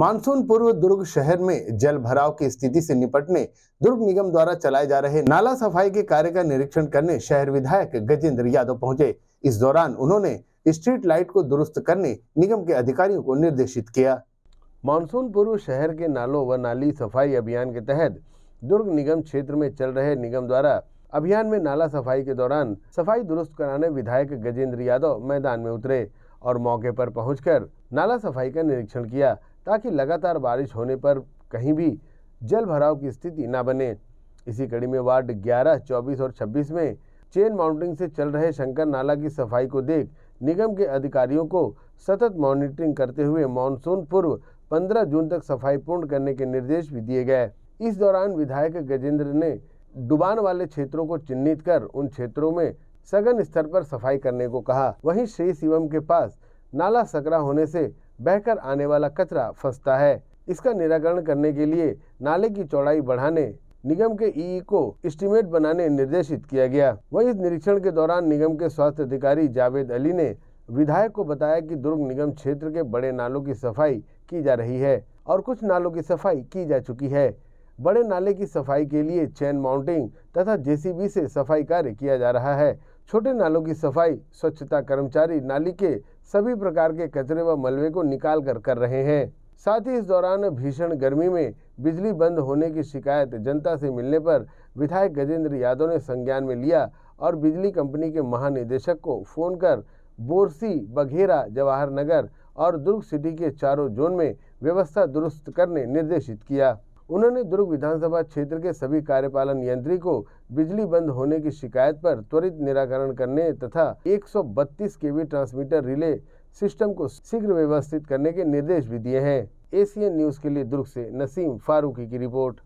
monsoon पूर्व दुर्ग शहर में जल भराव की स्थिति से निपटने दुर्ग निगम द्वारा चलाए जा रहे नाला सफाई के कार्य का निरीक्षण करने शहर विधायक गजेंद्र यादव पहुंचे इस दौरान उन्होंने स्ट्रीट लाइट को दुरुस्त करने निगम के अधिकारियों को निर्देशित किया मानसून पूर्व शहर के नालों व नाली सफाई अभियान के तहत दुर्ग निगम क्षेत्र में चल रहे निगम द्वारा अभियान में नाला सफाई के दौरान सफाई दुरुस्त कराने विधायक गजेंद्र यादव मैदान में उतरे और मौके पर पहुंचकर नाला सफाई का निरीक्षण किया ताकि लगातार बारिश होने पर कहीं भी जल भराव की स्थिति न बने इसी कड़ी में वार्ड 11, 24 और 26 में चेन माउंटिंग से चल रहे शंकर नाला की सफाई को देख निगम के अधिकारियों को सतत मॉनिटरिंग करते हुए मानसून पूर्व 15 जून तक सफाई पूर्ण करने के निर्देश भी दिए गए इस दौरान विधायक गजेंद्र ने डुबान वाले क्षेत्रों को चिन्हित कर उन क्षेत्रों में सघन स्तर पर सफाई करने को कहा वहीं श्री शिवम के पास नाला सकरा होने से बहकर आने वाला कचरा फंसता है इसका निराकरण करने के लिए नाले की चौड़ाई बढ़ाने निगम के ई e e को एस्टिमेट बनाने निर्देशित किया गया वही इस निरीक्षण के दौरान निगम के स्वास्थ्य अधिकारी जावेद अली ने विधायक को बताया कि दुर्ग निगम क्षेत्र के बड़े नालों की सफाई की जा रही है और कुछ नालों की सफाई की जा चुकी है बड़े नाले की सफाई के लिए चैन माउंटिंग तथा जेसीबी से सफाई कार्य किया जा रहा है छोटे नालों की सफाई स्वच्छता कर्मचारी नाली के सभी प्रकार के कचरे व मलबे को निकाल कर कर रहे हैं साथ ही इस दौरान भीषण गर्मी में बिजली बंद होने की शिकायत जनता से मिलने पर विधायक गजेंद्र यादव ने संज्ञान में लिया और बिजली कंपनी के महानिदेशक को फ़ोन कर बोरसी बघेरा जवाहर नगर और दुर्ग सिटी के चारों जोन में व्यवस्था दुरुस्त करने निर्देशित किया उन्होंने दुर्ग विधानसभा क्षेत्र के सभी कार्यपालन यंत्री को बिजली बंद होने की शिकायत पर त्वरित निराकरण करने तथा 132 बी ट्रांसमीटर रिले सिस्टम को शीघ्र व्यवस्थित करने के निर्देश भी दिए हैं एसीएन न्यूज के लिए दुर्ग से नसीम फारूकी की रिपोर्ट